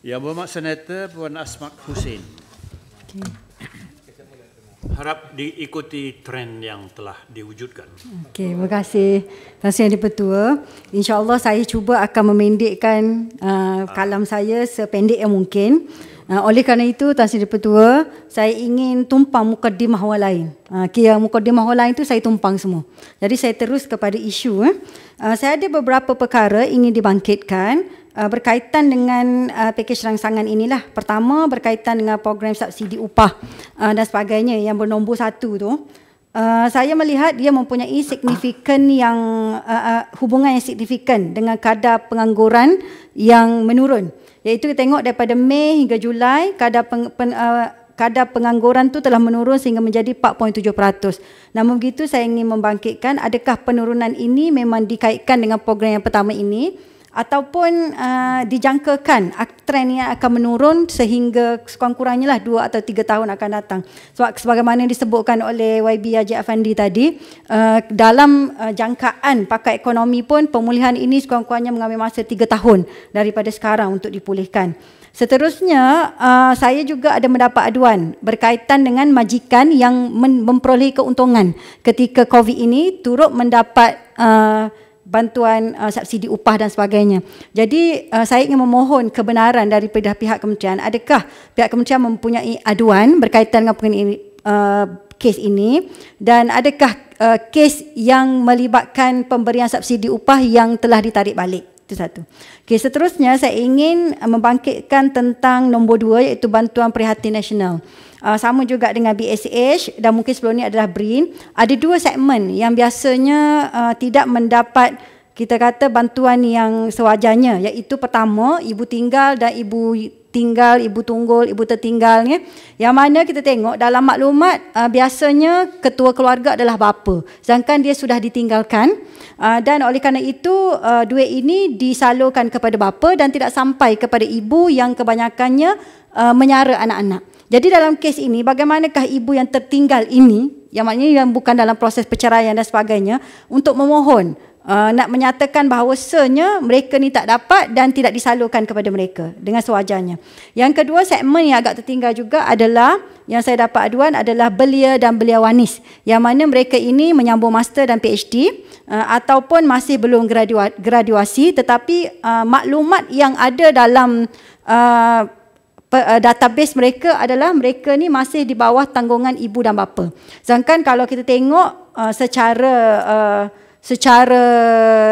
Yang Berhormat Senator Puan Asmak Hussein. Okay. Harap diikuti trend yang telah diwujudkan. Okay, terima kasih Tuan Sri Yang Dipertua. InsyaAllah saya cuba akan memendekkan uh, kalam saya sependek yang mungkin. Uh, oleh kerana itu, Tuan Sri Dipertua, saya ingin tumpang mukaddimah orang lain. Uh, kira mukaddimah orang lain itu saya tumpang semua. Jadi saya terus kepada isu. Eh. Uh, saya ada beberapa perkara ingin dibangkitkan uh, berkaitan dengan uh, pakej rangsangan inilah. Pertama berkaitan dengan program subsidi upah uh, dan sebagainya yang bernombor satu tu. Uh, saya melihat dia mempunyai signifikan yang uh, uh, hubungan yang signifikan dengan kadar pengangguran yang menurun. Iaitu kita tengok daripada Mei hingga Julai kadar peng, pen, uh, kadar pengangguran tu telah menurun sehingga menjadi 4.7%. Namun begitu saya ingin membangkitkan adakah penurunan ini memang dikaitkan dengan program yang pertama ini? ataupun uh, dijangkakan tren ini akan menurun sehingga sekurang-kurangnya lah dua atau tiga tahun akan datang. Sebab sebagaimana disebutkan oleh YB Haji Afandi tadi, uh, dalam uh, jangkaan pakai ekonomi pun pemulihan ini sekurang-kurangnya mengambil masa tiga tahun daripada sekarang untuk dipulihkan. Seterusnya, uh, saya juga ada mendapat aduan berkaitan dengan majikan yang memperoleh keuntungan ketika COVID ini turut mendapat uh, bantuan uh, subsidi upah dan sebagainya. Jadi uh, saya ingin memohon kebenaran dari pihak kementerian. Adakah pihak kementerian mempunyai aduan berkaitan dengan pengenai, uh, kes ini dan adakah uh, kes yang melibatkan pemberian subsidi upah yang telah ditarik balik? Itu satu. Okey, seterusnya saya ingin eh, membangkitkan tentang nombor dua iaitu bantuan prihatin nasional. Uh, sama juga dengan BSH dan mungkin sebelum ini adalah BRIN. Ada dua segmen yang biasanya uh, tidak mendapat kita kata bantuan yang sewajarnya iaitu pertama ibu tinggal dan ibu tinggal, ibu tunggul, ibu tertinggal ya. Yang mana kita tengok dalam maklumat uh, biasanya ketua keluarga adalah bapa. Sedangkan dia sudah ditinggalkan uh, dan oleh kerana itu uh, duit ini disalurkan kepada bapa dan tidak sampai kepada ibu yang kebanyakannya uh, menyara anak-anak. Jadi dalam kes ini bagaimanakah ibu yang tertinggal ini yang maknanya yang bukan dalam proses perceraian dan sebagainya untuk memohon uh, nak menyatakan bahawa bahawasanya mereka ni tak dapat dan tidak disalurkan kepada mereka dengan sewajarnya. Yang kedua segmen yang agak tertinggal juga adalah yang saya dapat aduan adalah belia dan belia wanis yang mana mereka ini menyambung master dan PhD uh, ataupun masih belum gradua- graduasi tetapi uh, maklumat yang ada dalam uh, uh, database mereka adalah mereka ni masih di bawah tanggungan ibu dan bapa. Sedangkan kalau kita tengok uh, secara uh, secara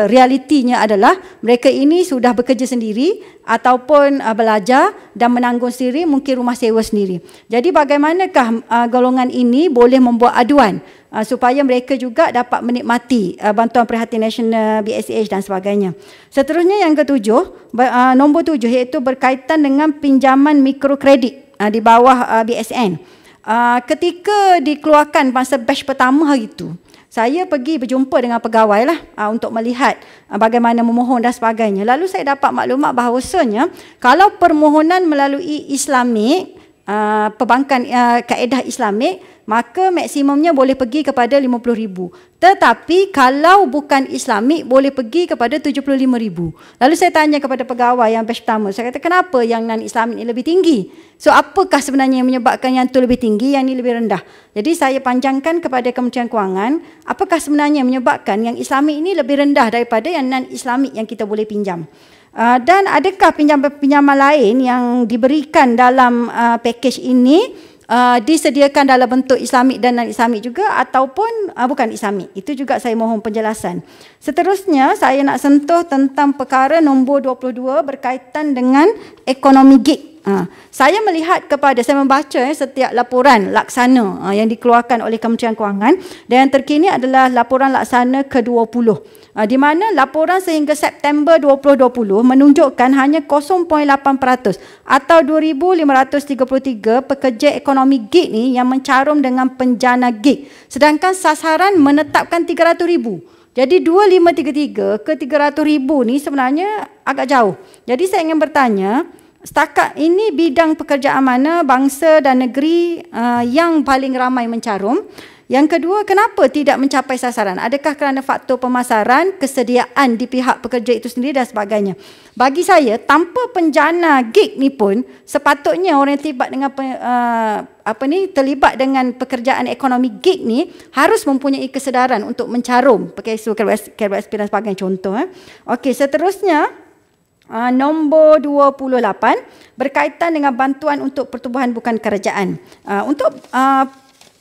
realitinya adalah mereka ini sudah bekerja sendiri ataupun uh, belajar dan menanggung sendiri mungkin rumah sewa sendiri. Jadi bagaimanakah uh, golongan ini boleh membuat aduan uh, supaya mereka juga dapat menikmati uh, bantuan perhatian nasional BSH dan sebagainya. Seterusnya yang ketujuh, uh, nombor tujuh iaitu berkaitan dengan pinjaman mikrokredit uh, di bawah uh, BSN. Uh, ketika dikeluarkan masa batch pertama hari itu, saya pergi berjumpa dengan pegawai lah uh, untuk melihat uh, bagaimana memohon dan sebagainya. Lalu saya dapat maklumat bahawasanya kalau permohonan melalui Islamik, uh, ah, perbankan uh, kaedah Islamik, maka maksimumnya boleh pergi kepada RM50,000. Tetapi kalau bukan islamik, boleh pergi kepada RM75,000. Lalu saya tanya kepada pegawai yang batch pertama, saya kata kenapa yang non-islamik ini lebih tinggi? So apakah sebenarnya yang menyebabkan yang itu lebih tinggi, yang ini lebih rendah? Jadi saya panjangkan kepada Kementerian Kewangan, apakah sebenarnya yang menyebabkan yang islamik ini lebih rendah daripada yang non-islamik yang kita boleh pinjam? Uh, dan adakah pinjaman-pinjaman lain yang diberikan dalam uh, ah, pakej ini, uh, disediakan dalam bentuk islamik dan non-islamik juga ataupun uh, bukan islamik. Itu juga saya mohon penjelasan. Seterusnya, saya nak sentuh tentang perkara nombor 22 berkaitan dengan ekonomi gig. Ha. Saya melihat kepada, saya membaca eh, setiap laporan laksana ha, yang dikeluarkan oleh Kementerian Kewangan dan yang terkini adalah laporan laksana ke-20. Ha, di mana laporan sehingga September 2020 menunjukkan hanya 0.8% atau 2,533 pekerja ekonomi gig ni yang mencarum dengan penjana gig. Sedangkan sasaran menetapkan 300 ribu. Jadi 2,533 ke 300 ribu ni sebenarnya agak jauh. Jadi saya ingin bertanya, setakat ini bidang pekerjaan mana bangsa dan negeri uh, yang paling ramai mencarum? Yang kedua, kenapa tidak mencapai sasaran? Adakah kerana faktor pemasaran, kesediaan di pihak pekerja itu sendiri dan sebagainya? Bagi saya, tanpa penjana gig ni pun, sepatutnya orang yang terlibat dengan uh, apa ni terlibat dengan pekerjaan ekonomi gig ni harus mempunyai kesedaran untuk mencarum pakai isu KWSP dan sebagainya contoh. Eh. Okey, seterusnya, uh, nombor 28 berkaitan dengan bantuan untuk pertubuhan bukan kerajaan. Uh, untuk uh,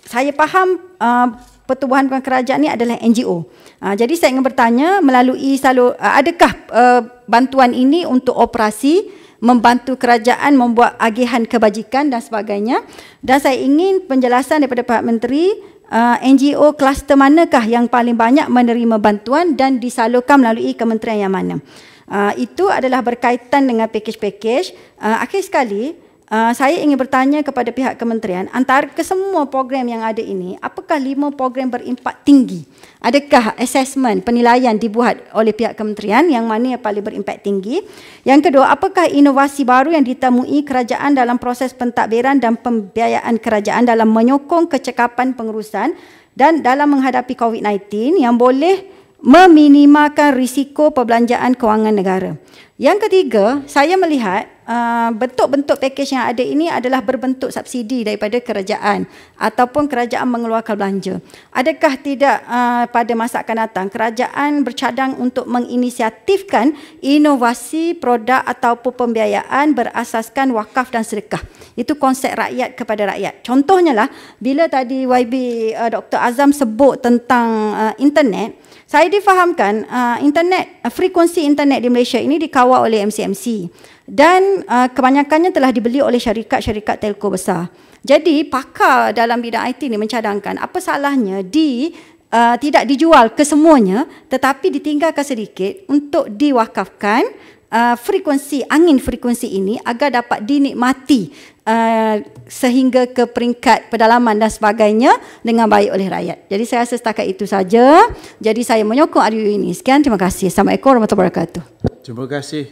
saya faham uh, pertubuhan bukan kerajaan ini adalah NGO. Uh, jadi saya ingin bertanya melalui salur uh, adakah uh, bantuan ini untuk operasi membantu kerajaan membuat agihan kebajikan dan sebagainya dan saya ingin penjelasan daripada Pak Menteri uh, NGO kluster manakah yang paling banyak menerima bantuan dan disalurkan melalui kementerian yang mana. Ah, itu adalah berkaitan dengan pakej-pakej. Uh, ah, akhir sekali, uh, saya ingin bertanya kepada pihak kementerian, antara kesemua program yang ada ini, apakah lima program berimpak tinggi? Adakah assessment penilaian dibuat oleh pihak kementerian yang mana yang paling berimpak tinggi? Yang kedua, apakah inovasi baru yang ditemui kerajaan dalam proses pentadbiran dan pembiayaan kerajaan dalam menyokong kecekapan pengurusan dan dalam menghadapi COVID-19 yang boleh meminimalkan risiko perbelanjaan kewangan negara. Yang ketiga, saya melihat Uh, bentuk-bentuk pakej yang ada ini adalah berbentuk subsidi daripada kerajaan ataupun kerajaan mengeluarkan belanja. Adakah tidak uh, pada masa akan datang kerajaan bercadang untuk menginisiatifkan inovasi produk ataupun pembiayaan berasaskan wakaf dan sedekah. Itu konsep rakyat kepada rakyat. Contohnya lah bila tadi YB uh, ah, Dr. Azam sebut tentang uh, internet saya difahamkan uh, internet, uh, frekuensi internet di Malaysia ini dikawal oleh MCMC dan uh, kebanyakannya telah dibeli oleh syarikat-syarikat telco besar. Jadi pakar dalam bidang IT ini mencadangkan apa salahnya di uh, tidak dijual ke semuanya tetapi ditinggalkan sedikit untuk diwakafkan uh, frekuensi angin frekuensi ini agar dapat dinikmati Uh, sehingga ke peringkat pedalaman dan sebagainya dengan baik oleh rakyat. Jadi saya rasa setakat itu saja. Jadi saya menyokong RUU ini. Sekian, terima kasih. Assalamualaikum warahmatullahi wabarakatuh. Terima kasih.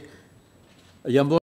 Jan